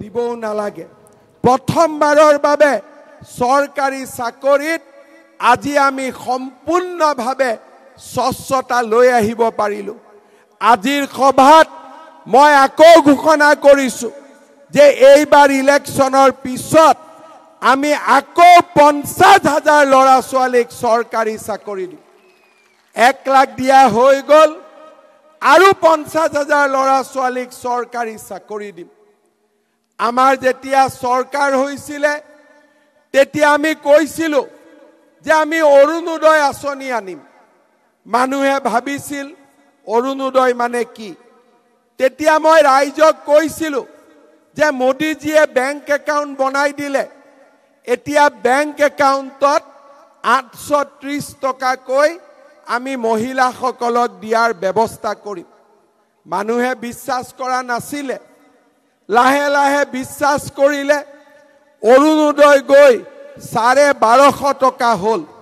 দিব নালাগে প্ৰথমবাৰৰ বাবে চৰকাৰী চাকৰিত আজি আমি সম্পূৰ্ণভাৱে স্বচ্ছতা লৈ আহিব পাৰিলোঁ আজিৰ সভাত মই আকৌ ঘোষণা কৰিছোঁ যে এইবাৰ ইলেকশ্যনৰ পিছত আমি আকৌ পঞ্চাছ হাজাৰ ল'ৰা ছোৱালীক চৰকাৰী চাকৰি দিওঁ এক লাখ দিয়া হৈ গ'ল আৰু পঞ্চাছ হাজাৰ ল'ৰা ছোৱালীক চৰকাৰী চাকৰি দিম আমাৰ যেতিয়া চৰকাৰ হৈছিলে তেতিয়া আমি কৈছিলোঁ যে আমি অৰুণোদয় আঁচনি আনিম মানুহে ভাবিছিল অৰুণোদয় মানে কি তেতিয়া মই ৰাইজক কৈছিলোঁ যে মোদীজীয়ে বেংক একাউণ্ট বনাই দিলে এতিয়া বেংক একাউণ্টত আঠশ ত্ৰিছ টকাকৈ আমি মহিলাসকলক দিয়াৰ ব্যৱস্থা কৰিম মানুহে বিশ্বাস কৰা নাছিলে লাহে লাহে বিশ্বাস কৰিলে অৰুণোদয় গৈ চাৰে বাৰশ টকা হ'ল